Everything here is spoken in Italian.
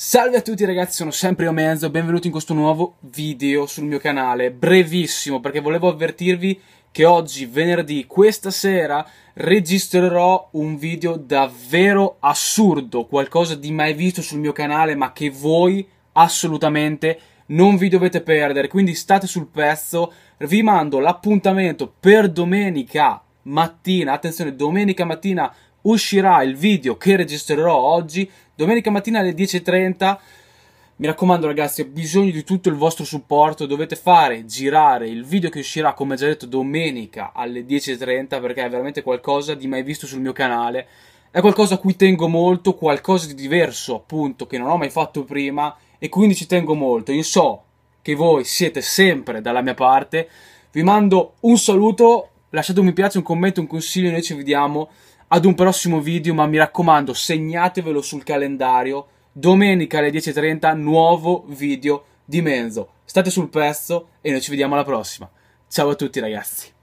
Salve a tutti ragazzi, sono sempre io Menzo, benvenuti in questo nuovo video sul mio canale, brevissimo perché volevo avvertirvi che oggi, venerdì, questa sera, registrerò un video davvero assurdo, qualcosa di mai visto sul mio canale ma che voi assolutamente non vi dovete perdere, quindi state sul pezzo, vi mando l'appuntamento per domenica mattina, attenzione, domenica mattina uscirà il video che registrerò oggi, domenica mattina alle 10.30. Mi raccomando ragazzi, ho bisogno di tutto il vostro supporto, dovete fare girare il video che uscirà, come già detto, domenica alle 10.30 perché è veramente qualcosa di mai visto sul mio canale. È qualcosa a cui tengo molto, qualcosa di diverso appunto che non ho mai fatto prima e quindi ci tengo molto. Io so che voi siete sempre dalla mia parte. Vi mando un saluto, lasciate un mi piace, un commento, un consiglio, noi ci vediamo ad un prossimo video, ma mi raccomando, segnatevelo sul calendario. Domenica alle 10.30 nuovo video di Menzo. State sul pezzo e noi ci vediamo alla prossima. Ciao a tutti ragazzi.